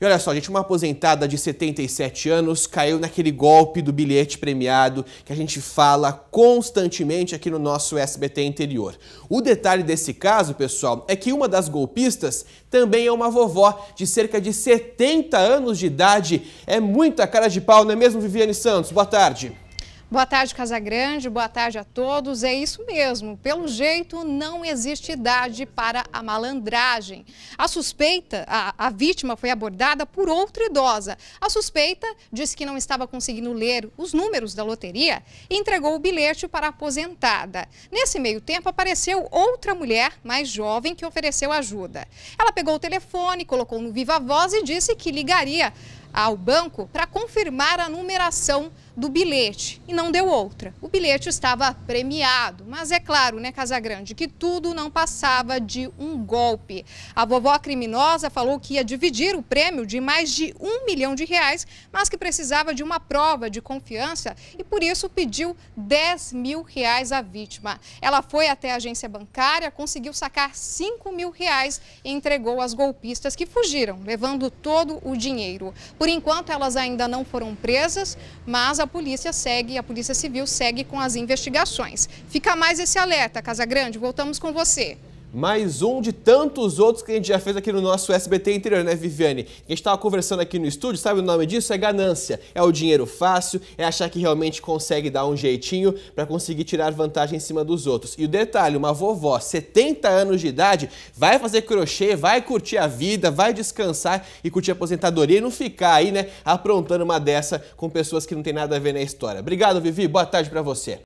E olha só, gente, uma aposentada de 77 anos caiu naquele golpe do bilhete premiado que a gente fala constantemente aqui no nosso SBT interior. O detalhe desse caso, pessoal, é que uma das golpistas também é uma vovó de cerca de 70 anos de idade. É muita cara de pau, não é mesmo, Viviane Santos? Boa tarde. Boa tarde, Casagrande. Boa tarde a todos. É isso mesmo. Pelo jeito, não existe idade para a malandragem. A suspeita, a, a vítima foi abordada por outra idosa. A suspeita disse que não estava conseguindo ler os números da loteria e entregou o bilhete para a aposentada. Nesse meio tempo, apareceu outra mulher mais jovem que ofereceu ajuda. Ela pegou o telefone, colocou no viva voz e disse que ligaria ao banco para confirmar a numeração do bilhete e não deu outra. O bilhete estava premiado, mas é claro, né, Casagrande, que tudo não passava de um golpe. A vovó criminosa falou que ia dividir o prêmio de mais de um milhão de reais, mas que precisava de uma prova de confiança e por isso pediu 10 mil reais à vítima. Ela foi até a agência bancária, conseguiu sacar 5 mil reais e entregou às golpistas que fugiram, levando todo o dinheiro. Por enquanto, elas ainda não foram presas, mas a a polícia segue, a Polícia Civil segue com as investigações. Fica mais esse alerta, Casa Grande, voltamos com você mais um de tantos outros que a gente já fez aqui no nosso SBT interior, né, Viviane? A gente estava conversando aqui no estúdio, sabe o nome disso? É ganância. É o dinheiro fácil, é achar que realmente consegue dar um jeitinho para conseguir tirar vantagem em cima dos outros. E o detalhe, uma vovó, 70 anos de idade, vai fazer crochê, vai curtir a vida, vai descansar e curtir a aposentadoria e não ficar aí, né, aprontando uma dessa com pessoas que não tem nada a ver na história. Obrigado, Vivi. Boa tarde para você.